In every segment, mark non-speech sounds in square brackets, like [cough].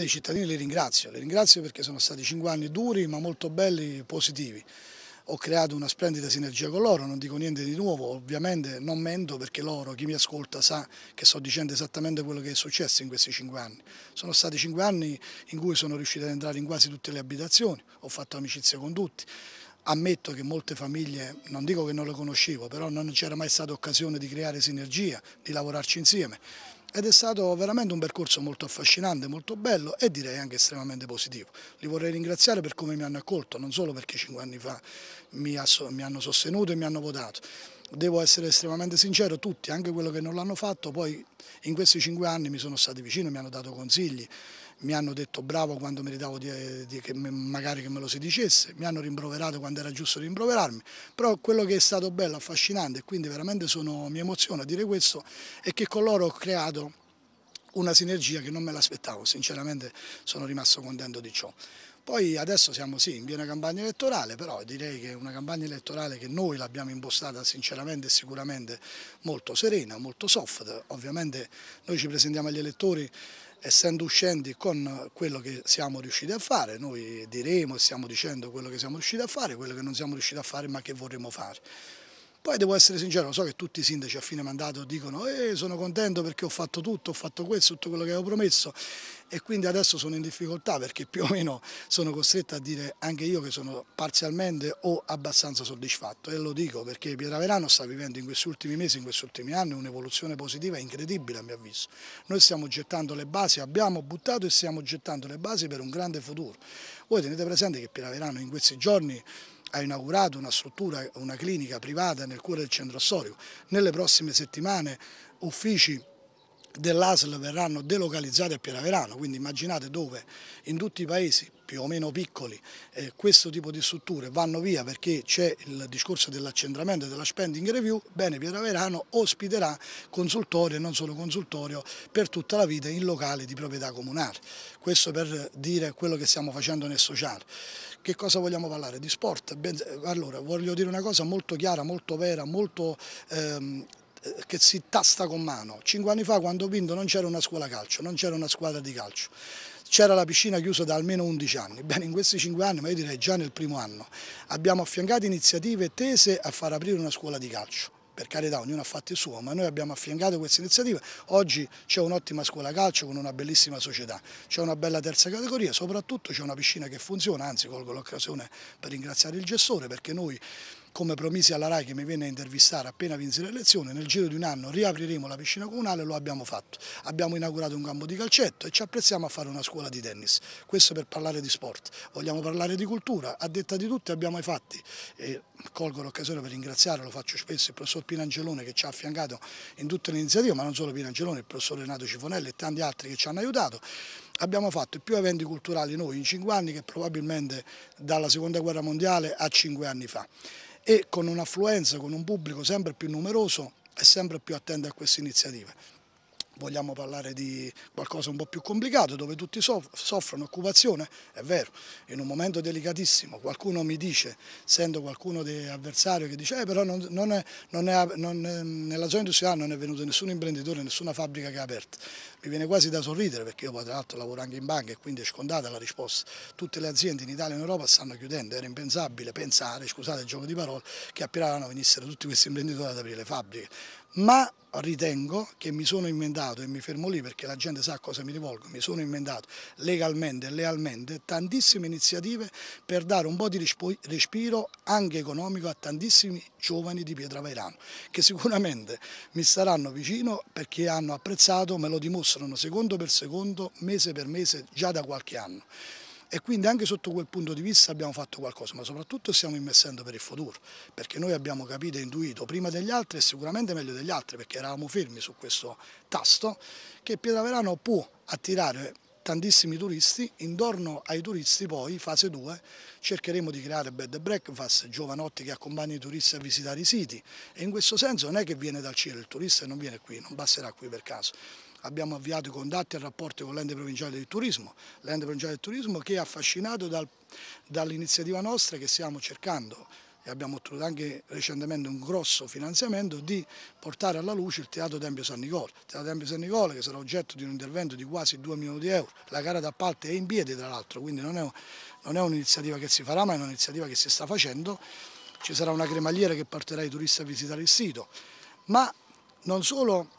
I cittadini li ringrazio, li ringrazio perché sono stati cinque anni duri ma molto belli e positivi. Ho creato una splendida sinergia con loro, non dico niente di nuovo, ovviamente non mento perché loro, chi mi ascolta sa che sto dicendo esattamente quello che è successo in questi cinque anni. Sono stati cinque anni in cui sono riuscito ad entrare in quasi tutte le abitazioni, ho fatto amicizia con tutti, ammetto che molte famiglie, non dico che non le conoscevo, però non c'era mai stata occasione di creare sinergia, di lavorarci insieme ed è stato veramente un percorso molto affascinante, molto bello e direi anche estremamente positivo. Li vorrei ringraziare per come mi hanno accolto, non solo perché cinque anni fa mi, hanno sostenuto e mi hanno votato. Devo essere estremamente sincero, tutti, anche quello che non l'hanno fatto, poi in questi cinque anni mi sono stati vicino, mi hanno dato consigli, mi hanno detto bravo quando meritavo di, di, che magari che me lo si dicesse, mi hanno rimproverato quando era giusto rimproverarmi, però quello che è stato bello, affascinante e quindi veramente sono, mi emoziona a dire questo è che con loro ho creato una sinergia che non me l'aspettavo, sinceramente sono rimasto contento di ciò. Poi adesso siamo sì in piena campagna elettorale, però direi che è una campagna elettorale che noi l'abbiamo impostata sinceramente e sicuramente molto serena, molto soft. Ovviamente noi ci presentiamo agli elettori essendo uscenti con quello che siamo riusciti a fare, noi diremo e stiamo dicendo quello che siamo riusciti a fare, quello che non siamo riusciti a fare ma che vorremmo fare. Poi devo essere sincero, so che tutti i sindaci a fine mandato dicono eh, sono contento perché ho fatto tutto, ho fatto questo, tutto quello che avevo promesso e quindi adesso sono in difficoltà perché più o meno sono costretto a dire anche io che sono parzialmente o abbastanza soddisfatto e lo dico perché Pietraverano sta vivendo in questi ultimi mesi, in questi ultimi anni un'evoluzione positiva incredibile a mio avviso. Noi stiamo gettando le basi, abbiamo buttato e stiamo gettando le basi per un grande futuro. Voi tenete presente che Pietraverano in questi giorni ha inaugurato una struttura, una clinica privata nel cuore del centro storico. Nelle prossime settimane uffici dell'ASL verranno delocalizzati a Pieraverano, quindi immaginate dove in tutti i paesi più o meno piccoli, eh, questo tipo di strutture vanno via perché c'è il discorso dell'accentramento e della spending review, bene Verano ospiterà consultorio e non solo consultorio per tutta la vita in locale di proprietà comunale. Questo per dire quello che stiamo facendo nel sociale. Che cosa vogliamo parlare? Di sport? allora, voglio dire una cosa molto chiara, molto vera, molto... Ehm, che si tasta con mano. Cinque anni fa quando ho vinto non c'era una scuola calcio, non c'era una squadra di calcio c'era la piscina chiusa da almeno 11 anni. Bene, in questi 5 anni, ma io direi già nel primo anno, abbiamo affiancato iniziative tese a far aprire una scuola di calcio per carità ognuno ha fatto il suo, ma noi abbiamo affiancato questa iniziativa, oggi c'è un'ottima scuola calcio con una bellissima società, c'è una bella terza categoria, soprattutto c'è una piscina che funziona, anzi colgo l'occasione per ringraziare il gestore perché noi come promisi alla RAI che mi venne a intervistare appena vinse le elezioni, nel giro di un anno riapriremo la piscina comunale, e lo abbiamo fatto. Abbiamo inaugurato un campo di calcetto e ci apprezziamo a fare una scuola di tennis. Questo per parlare di sport. Vogliamo parlare di cultura, a detta di tutti abbiamo i fatti. E colgo l'occasione per ringraziare, lo faccio spesso, il professor Pinangelone che ci ha affiancato in tutte le iniziative, ma non solo Pinangelone, il professor Renato Cifonelli e tanti altri che ci hanno aiutato. Abbiamo fatto più eventi culturali noi in cinque anni che probabilmente dalla seconda guerra mondiale a cinque anni fa e con un'affluenza, con un pubblico sempre più numeroso e sempre più attento a queste iniziative. Vogliamo parlare di qualcosa un po' più complicato, dove tutti soffrono occupazione? È vero, in un momento delicatissimo qualcuno mi dice, sento qualcuno di avversario che dice eh, però non, non è, non è, è, nella zona industriale non è venuto nessun imprenditore, nessuna fabbrica che ha aperto mi viene quasi da sorridere perché io poi tra l'altro lavoro anche in banca e quindi è scontata la risposta. Tutte le aziende in Italia e in Europa stanno chiudendo, era impensabile pensare, scusate il gioco di parole, che a Pirano venissero tutti questi imprenditori ad aprire le fabbriche. Ma ritengo che mi sono inventato e mi fermo lì perché la gente sa a cosa mi rivolgo, mi sono inventato legalmente e lealmente tantissime iniziative per dare un po' di respiro anche economico a tantissimi giovani di Pietraverano, che sicuramente mi staranno vicino perché hanno apprezzato, me lo dimostrano secondo per secondo, mese per mese, già da qualche anno. E quindi anche sotto quel punto di vista abbiamo fatto qualcosa, ma soprattutto stiamo investendo per il futuro, perché noi abbiamo capito e intuito prima degli altri e sicuramente meglio degli altri, perché eravamo fermi su questo tasto, che Pietraverano può attirare tantissimi turisti, intorno ai turisti poi, fase 2, cercheremo di creare bed and breakfast, giovanotti che accompagnano i turisti a visitare i siti e in questo senso non è che viene dal cielo, il turista non viene qui, non basterà qui per caso. Abbiamo avviato i contatti e rapporti con l'ente provinciale del turismo, l'ente provinciale del turismo che è affascinato dal, dall'iniziativa nostra che stiamo cercando e abbiamo ottenuto anche recentemente un grosso finanziamento di portare alla luce il Teatro Tempio San Nicola. Il Teatro Tempio San Nicola che sarà oggetto di un intervento di quasi 2 milioni di euro, la gara d'appalto è in piedi tra l'altro, quindi non è un'iniziativa che si farà ma è un'iniziativa che si sta facendo, ci sarà una cremagliera che porterà i turisti a visitare il sito, ma non solo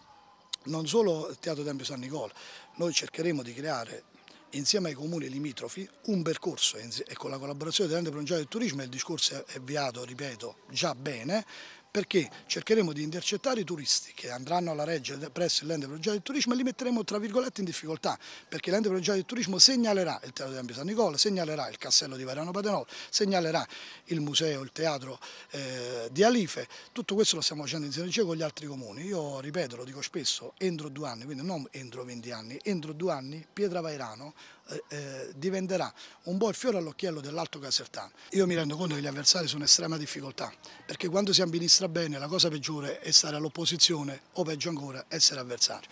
non solo il Teatro Tempio San Nicola, noi cercheremo di creare insieme ai comuni limitrofi un percorso e con la collaborazione del dell'ente provinciale del turismo il discorso è avviato, ripeto, già bene perché cercheremo di intercettare i turisti che andranno alla Reggia presso l'ente progetto del turismo e li metteremo tra virgolette in difficoltà, perché l'ente progetto del turismo segnalerà il Teatro di Ampio San Nicola, segnalerà il Castello di Varano Patenolo, segnalerà il museo, il teatro eh, di Alife, tutto questo lo stiamo facendo in sinergia con gli altri comuni, io ripeto, lo dico spesso, entro due anni, quindi non entro 20 anni, entro due anni Pietra Vairano eh, eh, diventerà un po' il fiore all'occhiello dell'Alto Casertano. Io mi rendo conto che gli avversari sono in estrema difficoltà, perché quando si amministra bene la cosa peggiore è stare all'opposizione o peggio ancora essere avversario.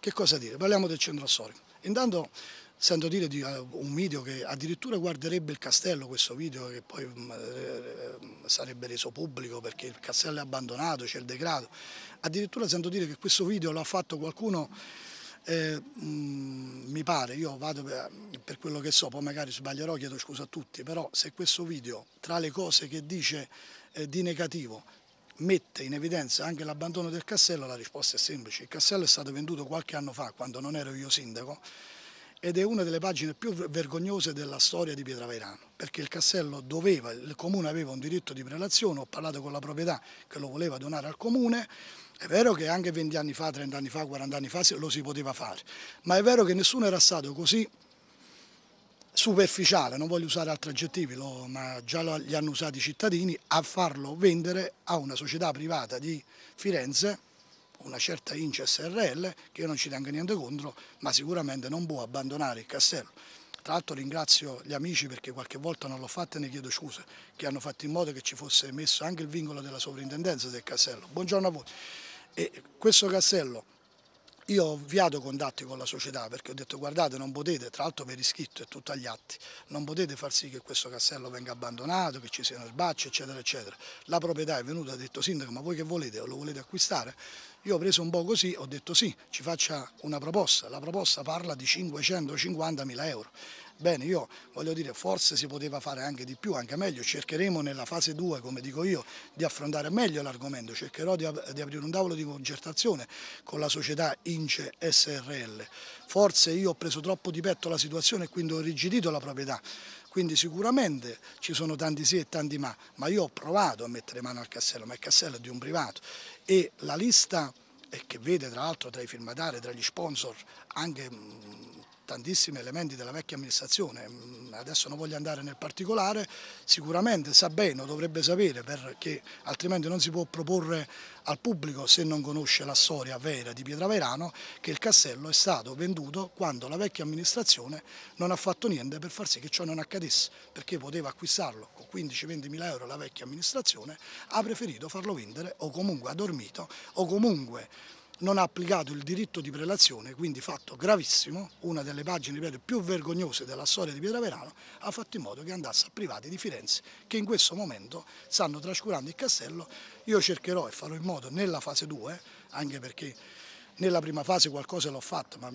Che cosa dire? Parliamo del centro storico. Intanto sento dire di eh, un video che addirittura guarderebbe il castello, questo video che poi mm, sarebbe reso pubblico perché il castello è abbandonato, c'è il degrado. Addirittura sento dire che questo video l'ha fatto qualcuno Mm, mi pare, io vado per, per, quello che so, poi magari sbaglierò, chiedo scusa a tutti, però se questo video tra le cose che dice eh, di negativo mette in evidenza anche l'abbandono del castello, la risposta è semplice. Il castello è stato venduto qualche anno fa, quando non ero io sindaco, ed è una delle pagine più vergognose della storia di Pietraverano, perché il castello doveva, il comune aveva un diritto di prelazione, ho parlato con la proprietà che lo voleva donare al comune, è vero che anche 20 anni fa, 30 anni fa, 40 anni fa lo si poteva fare, ma è vero che nessuno era stato così superficiale, non voglio usare altri aggettivi, ma già li hanno usati i cittadini, a farlo vendere a una società privata di Firenze una certa Inci SRL che io non ci tengo niente contro, ma sicuramente non può abbandonare il castello. Tra l'altro ringrazio gli amici perché qualche volta non l'ho fatta e ne chiedo scusa, che hanno fatto in modo che ci fosse messo anche il vincolo della sovrintendenza del castello. Buongiorno a voi. E questo castello io ho avviato contatti con la società perché ho detto guardate non potete, tra l'altro per iscritto e tutto agli atti, non potete far sì che questo castello venga abbandonato, che ci siano erbacce eccetera eccetera. La proprietà è venuta e ha detto sindaco ma voi che volete, lo volete acquistare? Io ho preso un po' così, ho detto sì, ci faccia una proposta, la proposta parla di 550 mila euro. Bene, io voglio dire, forse si poteva fare anche di più, anche meglio, cercheremo nella fase 2, come dico io, di affrontare meglio l'argomento, cercherò di, di aprire un tavolo di concertazione con la società Ince SRL. Forse io ho preso troppo di petto la situazione e quindi ho rigidito la proprietà quindi sicuramente ci sono tanti sì e tanti ma, ma io ho provato a mettere mano al castello, ma il castello è di un privato e la lista eh, che vede tra l'altro tra i firmatari, tra gli sponsor, anche tantissimi elementi della vecchia amministrazione, mm, adesso non voglio andare nel particolare, sicuramente sa bene o dovrebbe sapere perché altrimenti non si può proporre al pubblico se non conosce la storia vera di Pietraverano che il castello è stato venduto quando la vecchia amministrazione non ha fatto niente per far sì che ciò non accadesse perché poteva acquistarlo con 15-20 mila euro la vecchia amministrazione ha preferito farlo vendere o comunque ha dormito o comunque non ha applicato il diritto di prelazione, quindi fatto gravissimo, una delle pagine ripeto, più vergognose della storia di Pietraverano, ha fatto in modo che andasse a privati di Firenze che in questo momento stanno trascurando il castello. Io cercherò e farò in modo nella fase 2, anche perché nella prima fase qualcosa l'ho fatto, ma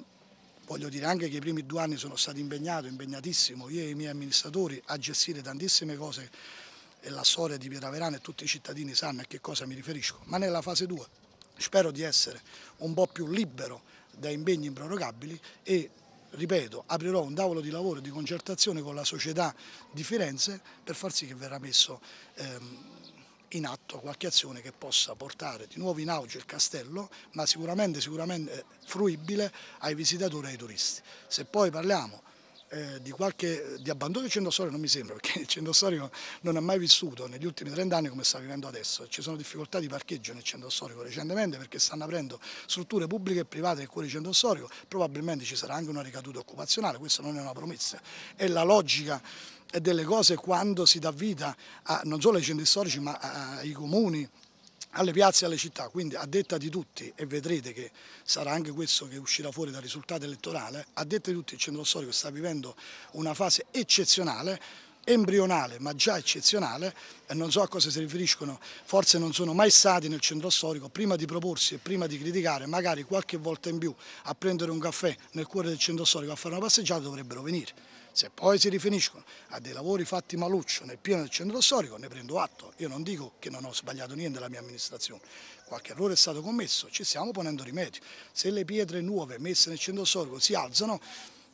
voglio dire anche che i primi due anni sono stato impegnato, impegnatissimo, io e i miei amministratori a gestire tantissime cose e la storia di Pietraverano e tutti i cittadini sanno a che cosa mi riferisco, ma nella fase 2 spero di essere un po' più libero da impegni improrogabili e ripeto, aprirò un tavolo di lavoro e di concertazione con la società di Firenze per far sì che verrà messo ehm, in atto qualche azione che possa portare di nuovo in auge il castello, ma sicuramente, sicuramente fruibile ai visitatori e ai turisti. Se poi parliamo eh, di qualche di abbandono di Cendossorio non mi sembra, perché il [laughs] Cendossorio non ha mai vissuto negli ultimi 30 anni come sta vivendo adesso. Ci sono difficoltà di parcheggio nel centro storico recentemente perché stanno aprendo strutture pubbliche e private nel cuore del centro storico, probabilmente ci sarà anche una ricaduta occupazionale, questa non è una promessa, è la logica delle cose quando si dà vita a, non solo ai centri storici ma ai comuni alle piazze e alle città, quindi a detta di tutti, e vedrete che sarà anche questo che uscirà fuori dal risultato elettorale, a detta di tutti il centro storico sta vivendo una fase eccezionale, embrionale ma già eccezionale e non so a cosa si riferiscono, forse non sono mai stati nel centro storico, prima di proporsi e prima di criticare, magari qualche volta in più a prendere un caffè nel cuore del centro storico a fare una passeggiata dovrebbero venire. Se poi si riferiscono a dei lavori fatti maluccio nel pieno del centro storico ne prendo atto, io non dico che non ho sbagliato niente della mia amministrazione, qualche errore è stato commesso, ci stiamo ponendo rimedio. Se le pietre nuove messe nel centro storico si alzano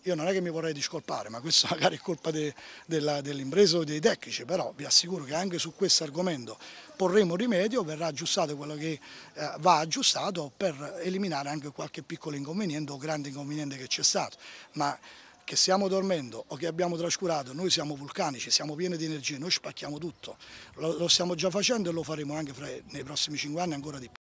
io non è che mi vorrei discolpare, ma questo [laughs] magari è colpa de, dell'impresa dell o dei tecnici, però vi assicuro che anche su questo argomento porremo rimedio, verrà aggiustato quello che eh, va aggiustato per eliminare anche qualche piccolo inconveniente o grande inconveniente che c'è stato. Ma che stiamo dormendo o che abbiamo trascurato, noi siamo vulcanici, siamo pieni di energie, noi spacchiamo tutto, lo, lo stiamo già facendo e lo faremo anche fra, nei prossimi cinque anni ancora di più.